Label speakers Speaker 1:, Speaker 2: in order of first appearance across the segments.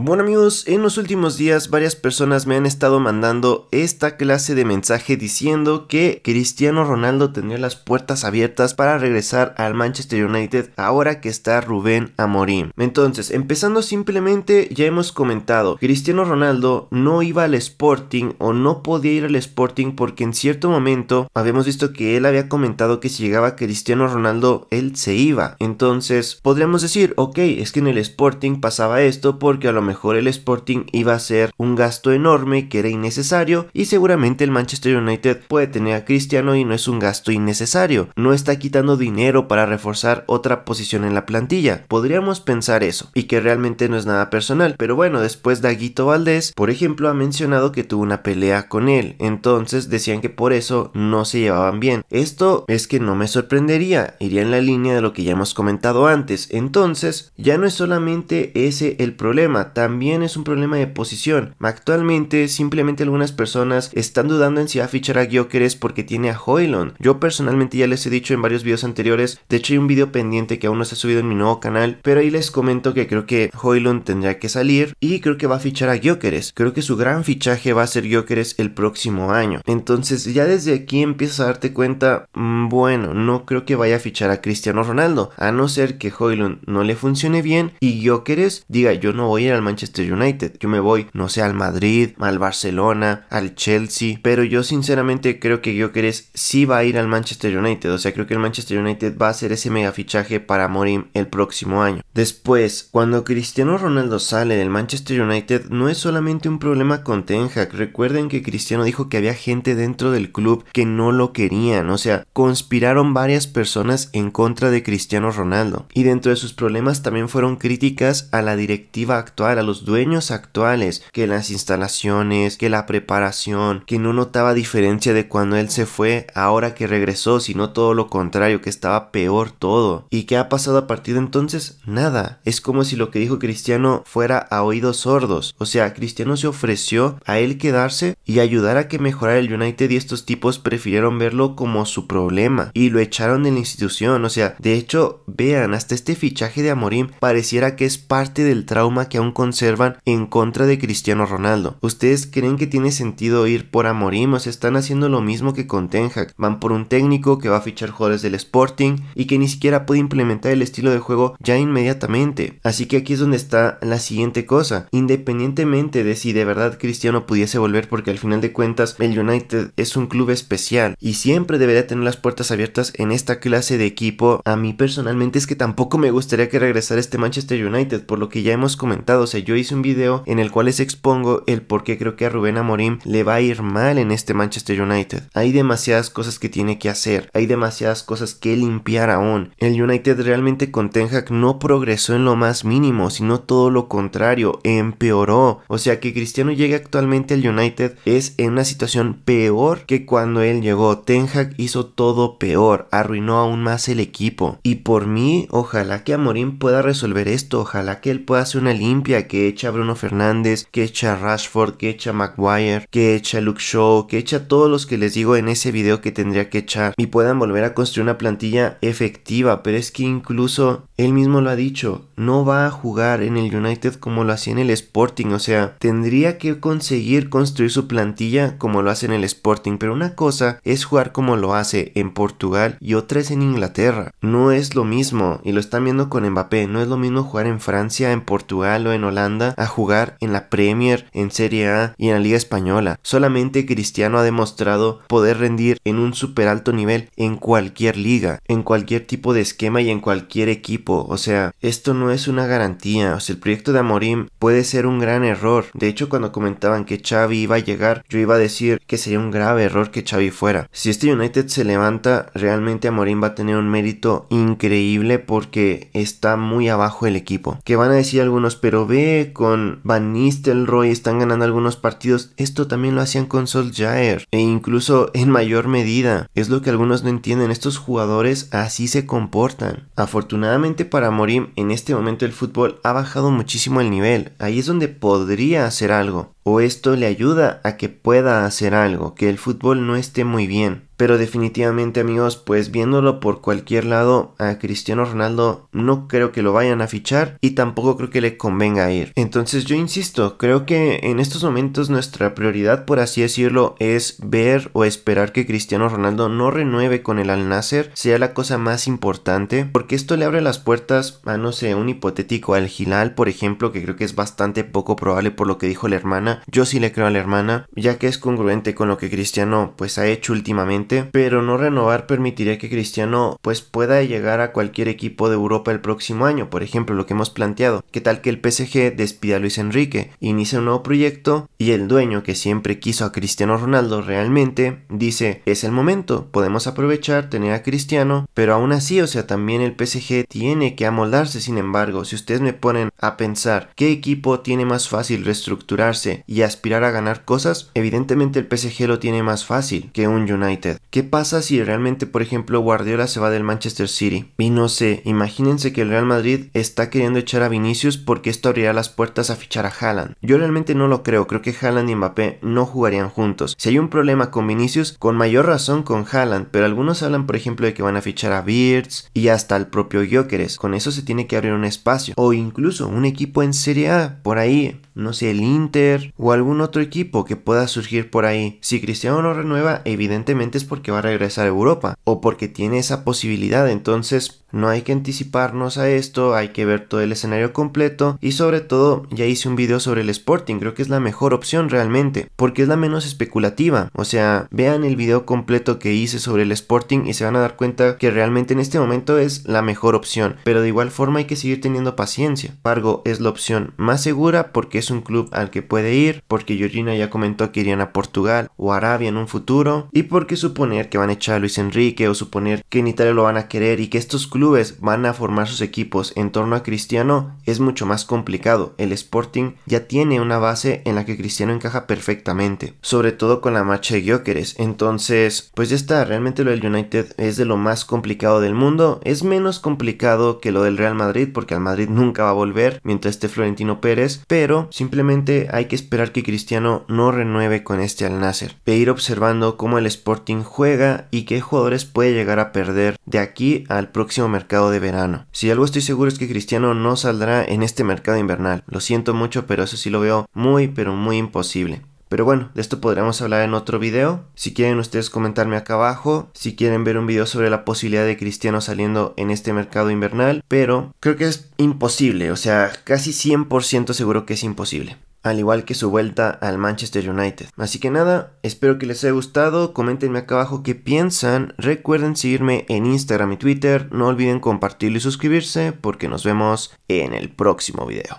Speaker 1: Bueno amigos, en los últimos días varias personas me han estado mandando esta clase de mensaje diciendo que Cristiano Ronaldo tendría las puertas abiertas para regresar al Manchester United ahora que está Rubén Amorim. Entonces, empezando simplemente ya hemos comentado, Cristiano Ronaldo no iba al Sporting o no podía ir al Sporting porque en cierto momento habíamos visto que él había comentado que si llegaba Cristiano Ronaldo él se iba. Entonces, podríamos decir, ok, es que en el Sporting pasaba esto porque a lo mejor el Sporting iba a ser un gasto enorme que era innecesario y seguramente el Manchester United puede tener a Cristiano y no es un gasto innecesario, no está quitando dinero para reforzar otra posición en la plantilla, podríamos pensar eso y que realmente no es nada personal, pero bueno, después Daguito Valdés, por ejemplo, ha mencionado que tuvo una pelea con él, entonces decían que por eso no se llevaban bien. Esto es que no me sorprendería, iría en la línea de lo que ya hemos comentado antes, entonces ya no es solamente ese el problema, también es un problema de posición. Actualmente, simplemente algunas personas están dudando en si va a fichar a Gyökeres porque tiene a Hoylon. Yo personalmente ya les he dicho en varios videos anteriores, de hecho hay un video pendiente que aún no se ha subido en mi nuevo canal, pero ahí les comento que creo que Hoylon tendrá que salir y creo que va a fichar a Jokeres. Creo que su gran fichaje va a ser Gyökeres el próximo año. Entonces, ya desde aquí empiezas a darte cuenta, mm, bueno, no creo que vaya a fichar a Cristiano Ronaldo, a no ser que Hoylon no le funcione bien y Gyökeres diga, yo no voy a ir Manchester United. Yo me voy, no sé, al Madrid, al Barcelona, al Chelsea. Pero yo sinceramente creo que Gioqueres sí va a ir al Manchester United. O sea, creo que el Manchester United va a hacer ese mega fichaje para Morim el próximo año. Después, cuando Cristiano Ronaldo sale del Manchester United, no es solamente un problema con Ten Hag. Recuerden que Cristiano dijo que había gente dentro del club que no lo querían. O sea, conspiraron varias personas en contra de Cristiano Ronaldo. Y dentro de sus problemas también fueron críticas a la directiva actual a los dueños actuales que las instalaciones, que la preparación, que no notaba diferencia de cuando él se fue, ahora que regresó, sino todo lo contrario, que estaba peor todo. ¿Y qué ha pasado a partir de entonces? Nada. Es como si lo que dijo Cristiano fuera a oídos sordos. O sea, Cristiano se ofreció a él quedarse y ayudar a que mejorara el United y estos tipos prefirieron verlo como su problema y lo echaron de la institución. O sea, de hecho, vean, hasta este fichaje de Amorim pareciera que es parte del trauma que aún conservan en contra de Cristiano Ronaldo. ¿Ustedes creen que tiene sentido ir por Amorim? se están haciendo lo mismo que con Ten Hag. Van por un técnico que va a fichar jugadores del Sporting y que ni siquiera puede implementar el estilo de juego ya inmediatamente. Así que aquí es donde está la siguiente cosa. Independientemente de si de verdad Cristiano pudiese volver porque al final de cuentas el United es un club especial y siempre debería tener las puertas abiertas en esta clase de equipo. A mí personalmente es que tampoco me gustaría que regresara este Manchester United por lo que ya hemos comentado yo hice un video en el cual les expongo el por qué creo que a Rubén Amorim le va a ir mal en este Manchester United. Hay demasiadas cosas que tiene que hacer, hay demasiadas cosas que limpiar aún. El United realmente con Ten Hag no progresó en lo más mínimo, sino todo lo contrario, empeoró. O sea que Cristiano llegue actualmente al United es en una situación peor que cuando él llegó. Ten Hag hizo todo peor, arruinó aún más el equipo. Y por mí, ojalá que Amorim pueda resolver esto, ojalá que él pueda hacer una limpia que echa Bruno Fernández, que echa Rashford, que echa Maguire, que echa Luke Shaw, que echa todos los que les digo en ese video que tendría que echar y puedan volver a construir una plantilla efectiva, pero es que incluso él mismo lo ha dicho, no va a jugar en el United como lo hacía en el Sporting, o sea, tendría que conseguir construir su plantilla como lo hace en el Sporting, pero una cosa es jugar como lo hace en Portugal y otra es en Inglaterra, no es lo mismo y lo están viendo con Mbappé, no es lo mismo jugar en Francia, en Portugal o en Holanda a jugar en la Premier, en Serie A y en la Liga Española. Solamente Cristiano ha demostrado poder rendir en un super alto nivel en cualquier liga, en cualquier tipo de esquema y en cualquier equipo. O sea, esto no es una garantía. O sea, el proyecto de Amorim puede ser un gran error. De hecho, cuando comentaban que Xavi iba a llegar, yo iba a decir que sería un grave error que Xavi fuera. Si este United se levanta, realmente Amorim va a tener un mérito increíble porque está muy abajo el equipo. Que van a decir algunos, pero ve con Van Nistelrooy están ganando algunos partidos, esto también lo hacían con Solskjaer e incluso en mayor medida. Es lo que algunos no entienden, estos jugadores así se comportan. Afortunadamente para Morim, en este momento el fútbol ha bajado muchísimo el nivel, ahí es donde podría hacer algo o esto le ayuda a que pueda hacer algo, que el fútbol no esté muy bien. Pero definitivamente amigos, pues viéndolo por cualquier lado, a Cristiano Ronaldo no creo que lo vayan a fichar y tampoco creo que le convenga ir. Entonces yo insisto, creo que en estos momentos nuestra prioridad, por así decirlo, es ver o esperar que Cristiano Ronaldo no renueve con el Al Nasser, sea la cosa más importante, porque esto le abre las puertas a no sé, un hipotético Al Gilal, por ejemplo, que creo que es bastante poco probable por lo que dijo la hermana yo sí le creo a la hermana, ya que es congruente con lo que Cristiano pues ha hecho últimamente, pero no renovar permitiría que Cristiano pues pueda llegar a cualquier equipo de Europa el próximo año, por ejemplo lo que hemos planteado, qué tal que el PSG despida a Luis Enrique, inicia un nuevo proyecto y el dueño que siempre quiso a Cristiano Ronaldo realmente dice es el momento, podemos aprovechar tener a Cristiano, pero aún así o sea también el PSG tiene que amoldarse sin embargo si ustedes me ponen a pensar qué equipo tiene más fácil reestructurarse y aspirar a ganar cosas, evidentemente el PSG lo tiene más fácil que un United. ¿Qué pasa si realmente, por ejemplo, Guardiola se va del Manchester City? Y no sé, imagínense que el Real Madrid está queriendo echar a Vinicius porque esto abrirá las puertas a fichar a Haaland. Yo realmente no lo creo, creo que Haaland y Mbappé no jugarían juntos. Si hay un problema con Vinicius, con mayor razón con Haaland, pero algunos hablan, por ejemplo, de que van a fichar a Beards y hasta al propio Jokeres. Con eso se tiene que abrir un espacio o incluso un equipo en Serie A por ahí no sé, el Inter o algún otro equipo que pueda surgir por ahí. Si Cristiano no renueva, evidentemente es porque va a regresar a Europa o porque tiene esa posibilidad. Entonces, no hay que anticiparnos a esto, hay que ver todo el escenario completo y sobre todo, ya hice un video sobre el Sporting, creo que es la mejor opción realmente, porque es la menos especulativa. O sea, vean el video completo que hice sobre el Sporting y se van a dar cuenta que realmente en este momento es la mejor opción, pero de igual forma hay que seguir teniendo paciencia. Pargo es la opción más segura porque es un club al que puede ir, porque Georgina ya comentó que irían a Portugal o Arabia en un futuro, y porque suponer que van a echar a Luis Enrique o suponer que en Italia lo van a querer y que estos clubes van a formar sus equipos en torno a Cristiano es mucho más complicado. El Sporting ya tiene una base en la que Cristiano encaja perfectamente, sobre todo con la marcha de Jokeres. Entonces, pues ya está, realmente lo del United es de lo más complicado del mundo, es menos complicado que lo del Real Madrid porque al Madrid nunca va a volver mientras esté Florentino Pérez, pero Simplemente hay que esperar que Cristiano no renueve con este al Nasser e ir observando cómo el Sporting juega y qué jugadores puede llegar a perder de aquí al próximo mercado de verano. Si algo estoy seguro es que Cristiano no saldrá en este mercado invernal. Lo siento mucho, pero eso sí lo veo muy pero muy imposible. Pero bueno, de esto podríamos hablar en otro video. Si quieren ustedes comentarme acá abajo, si quieren ver un video sobre la posibilidad de Cristiano saliendo en este mercado invernal, pero creo que es imposible, o sea, casi 100% seguro que es imposible al igual que su vuelta al Manchester United. Así que nada, espero que les haya gustado, coméntenme acá abajo qué piensan, recuerden seguirme en Instagram y Twitter, no olviden compartirlo y suscribirse porque nos vemos en el próximo video.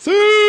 Speaker 1: ¡Sí!